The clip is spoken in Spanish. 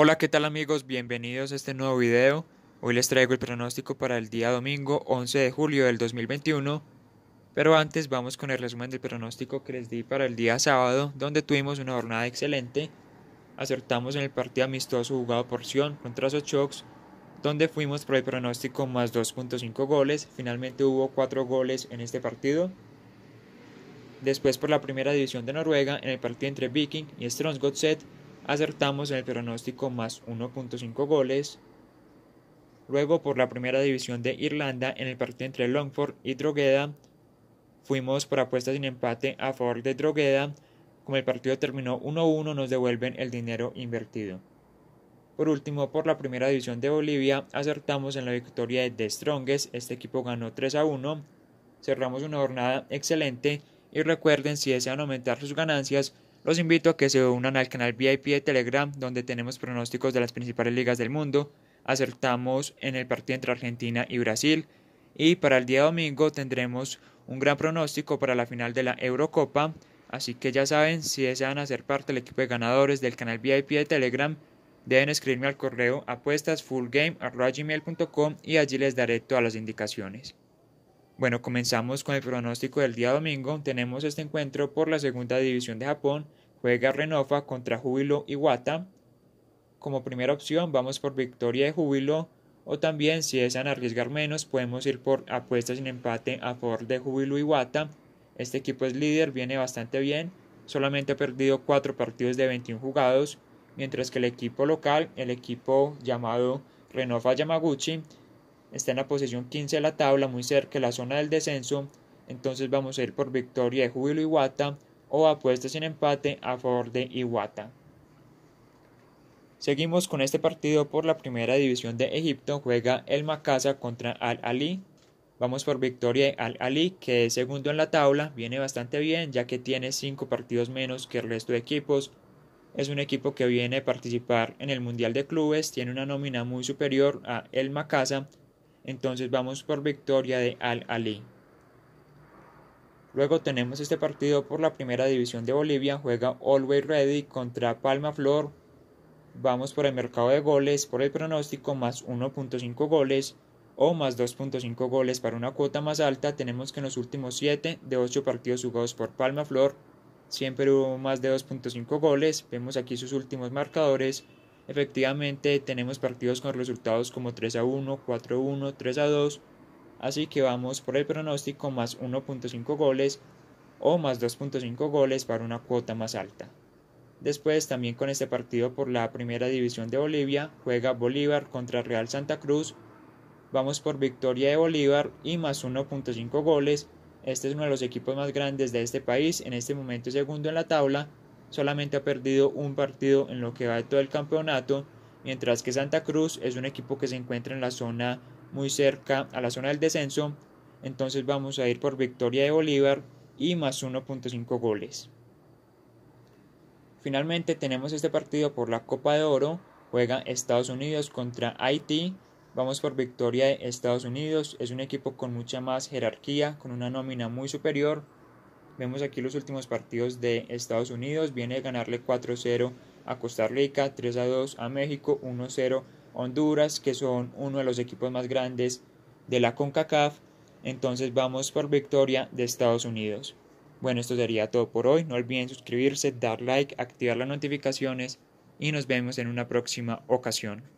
Hola, ¿qué tal amigos? Bienvenidos a este nuevo video. Hoy les traigo el pronóstico para el día domingo 11 de julio del 2021. Pero antes vamos con el resumen del pronóstico que les di para el día sábado, donde tuvimos una jornada excelente. Acertamos en el partido amistoso jugado por Sion contra Sochox, donde fuimos por el pronóstico más 2.5 goles. Finalmente hubo 4 goles en este partido. Después por la primera división de Noruega en el partido entre Viking y Strømsgodset acertamos en el pronóstico más 1.5 goles. Luego por la primera división de Irlanda en el partido entre Longford y Drogheda fuimos por apuesta sin empate a favor de Drogheda. Como el partido terminó 1-1 nos devuelven el dinero invertido. Por último, por la primera división de Bolivia, acertamos en la victoria de The Strongest. Este equipo ganó 3 1. Cerramos una jornada excelente y recuerden si desean aumentar sus ganancias, los invito a que se unan al canal VIP de Telegram, donde tenemos pronósticos de las principales ligas del mundo. Acertamos en el partido entre Argentina y Brasil. Y para el día domingo tendremos un gran pronóstico para la final de la Eurocopa. Así que ya saben, si desean hacer parte del equipo de ganadores del canal VIP de Telegram, deben escribirme al correo apuestasfullgame.com y allí les daré todas las indicaciones. Bueno, comenzamos con el pronóstico del día domingo. Tenemos este encuentro por la segunda división de Japón Juega Renofa contra Júbilo Iwata. Como primera opción vamos por victoria de Júbilo o también si desean arriesgar menos podemos ir por apuestas sin empate a favor de Júbilo Iwata. Este equipo es líder, viene bastante bien, solamente ha perdido 4 partidos de 21 jugados, mientras que el equipo local, el equipo llamado Renofa Yamaguchi, está en la posición 15 de la tabla, muy cerca de la zona del descenso. Entonces vamos a ir por victoria de Júbilo Iwata o apuestas en empate a favor de Iwata. Seguimos con este partido por la primera división de Egipto. Juega el Makasa contra Al Ali. Vamos por victoria de Al Ali, que es segundo en la tabla. Viene bastante bien, ya que tiene cinco partidos menos que el resto de equipos. Es un equipo que viene a participar en el Mundial de Clubes. Tiene una nómina muy superior a el Makasa. Entonces vamos por victoria de Al Ali. Luego tenemos este partido por la primera división de Bolivia, juega Always Ready contra Palmaflor. Vamos por el mercado de goles, por el pronóstico más 1.5 goles o más 2.5 goles para una cuota más alta. Tenemos que en los últimos 7 de 8 partidos jugados por Palmaflor siempre hubo más de 2.5 goles. Vemos aquí sus últimos marcadores. Efectivamente tenemos partidos con resultados como 3 a 1, 4 a 1, 3 a 2, Así que vamos por el pronóstico más 1.5 goles o más 2.5 goles para una cuota más alta. Después, también con este partido por la Primera División de Bolivia, juega Bolívar contra Real Santa Cruz. Vamos por victoria de Bolívar y más 1.5 goles. Este es uno de los equipos más grandes de este país, en este momento segundo en la tabla. Solamente ha perdido un partido en lo que va de todo el campeonato, mientras que Santa Cruz es un equipo que se encuentra en la zona muy cerca a la zona del descenso, entonces vamos a ir por victoria de Bolívar y más 1.5 goles. Finalmente tenemos este partido por la Copa de Oro, juega Estados Unidos contra Haití, vamos por victoria de Estados Unidos, es un equipo con mucha más jerarquía, con una nómina muy superior. Vemos aquí los últimos partidos de Estados Unidos, viene a ganarle 4-0 a Costa Rica, 3-2 a México, 1-0 Honduras, que son uno de los equipos más grandes de la CONCACAF. Entonces vamos por victoria de Estados Unidos. Bueno, esto sería todo por hoy. No olviden suscribirse, dar like, activar las notificaciones y nos vemos en una próxima ocasión.